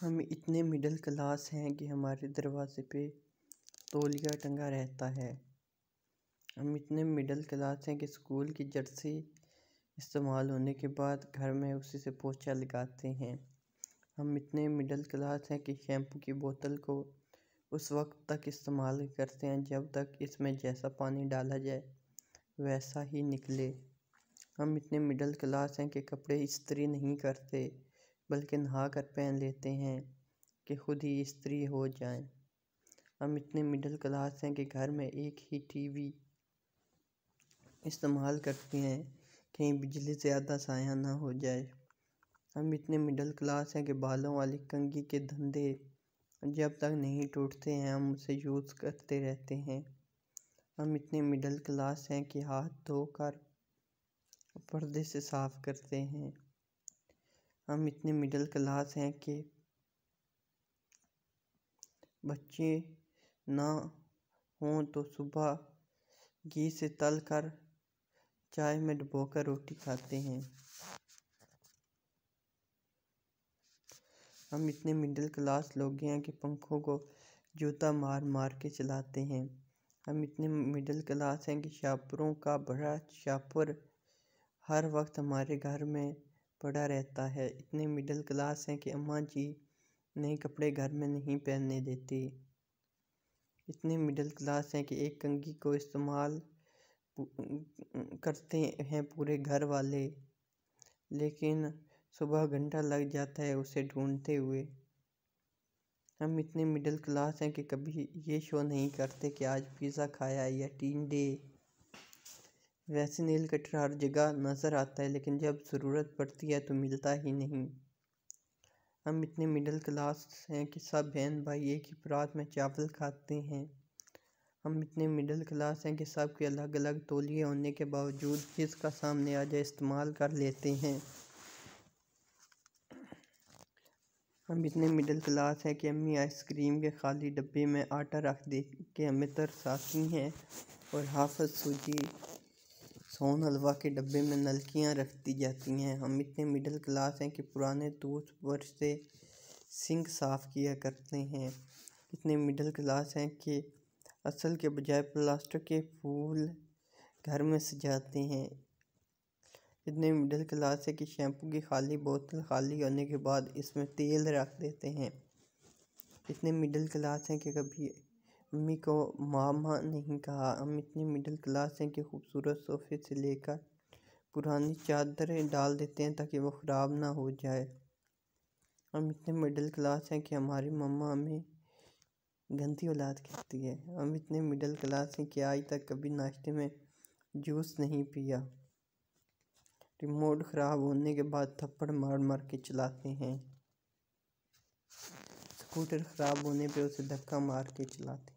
हम इतने middle class हैं कि हमारे दरवाज़े पे तोलिया टंगा रहता है हम इतने मिडिल क्लास हैं कि स्कूल की जर्सी इस्तेमाल होने के बाद घर में उसी से पोछा लगाते हैं हम इतने मिडिल क्लास हैं कि शैम्पू की बोतल को उस वक्त तक इस्तेमाल करते हैं जब तक इसमें जैसा पानी डाला जाए वैसा ही निकले हम इतने मिडिल क्लास हैं कि कपड़े इस्त्री नहीं करते बल्कि नहा कर पहन लेते हैं कि ख़ुद ही स्त्री हो जाएं हम इतने मिडिल क्लास हैं कि घर में एक ही टीवी इस्तेमाल करते हैं कहीं बिजली ज़्यादा साया ना हो जाए हम इतने मिडिल क्लास हैं कि बालों वाली कंगी के धंधे जब तक नहीं टूटते हैं हम उसे यूज़ करते रहते हैं हम इतने मिडिल क्लास हैं कि हाथ धोकर पर्दे से साफ़ करते हैं हम इतने मिडिल क्लास हैं कि बच्चे ना हों तो सुबह घी से तल कर चाय में डुबोकर रोटी खाते हैं हम इतने मिडिल क्लास लोग हैं कि पंखों को जूता मार मार के चलाते हैं हम इतने मिडिल क्लास हैं कि शापरों का बड़ा शापर हर वक्त हमारे घर में पड़ा रहता है इतने मिडिल क्लास हैं कि अम्मा जी नए कपड़े घर में नहीं पहनने देती इतने मिडिल क्लास हैं कि एक कंगी को इस्तेमाल करते हैं पूरे घर वाले लेकिन सुबह घंटा लग जाता है उसे ढूंढते हुए हम इतने मिडिल क्लास हैं कि कभी ये शो नहीं करते कि आज पिज़्ज़ा खाया या टीन डे वैसे नील कटर हर जगह नज़र आता है लेकिन जब ज़रूरत पड़ती है तो मिलता ही नहीं हम इतने मिडिल क्लास हैं कि सब बहन भाई एक ही परात में चावल खाते हैं हम इतने मिडिल क्लास हैं कि सब के अलग अलग तोलिए होने के बावजूद जिसका सामने आ जाए इस्तेमाल कर लेते हैं हम इतने मिडिल क्लास हैं कि अम्मी आइसक्रीम के खाली डब्बे में आटा रख दे के हमें तरसाती हैं और हाफत सूजी सोन हलवा के डब्बे में नलकियाँ रख दी जाती हैं हम इतने मिडिल क्लास हैं कि पुराने टूथब्रश से सिंक साफ़ किया करते हैं इतने मिडिल क्लास हैं कि असल के बजाय प्लास्टिक के फूल घर में सजाते हैं इतने मिडिल क्लास है कि शैम्पू की खाली बोतल खाली होने के बाद इसमें तेल रख देते हैं इतने मिडिल क्लास हैं कि कभी अम्मी को मामा नहीं कहा हम इतनी मिडिल क्लास हैं कि खूबसूरत सोफ़े से लेकर पुरानी चादरें डाल देते हैं ताकि वो ख़राब ना हो जाए हम इतने मिडिल क्लास हैं कि हमारी मम्मा हमें गंदी औलाद कहती है हम इतने मिडिल क्लास हैं कि आज तक कभी नाश्ते में जूस नहीं पिया रिमोट ख़राब होने के बाद थप्पड़ मार मार के चलाते हैं स्कूटर ख़राब होने पे उसे धक्का मार के चलाते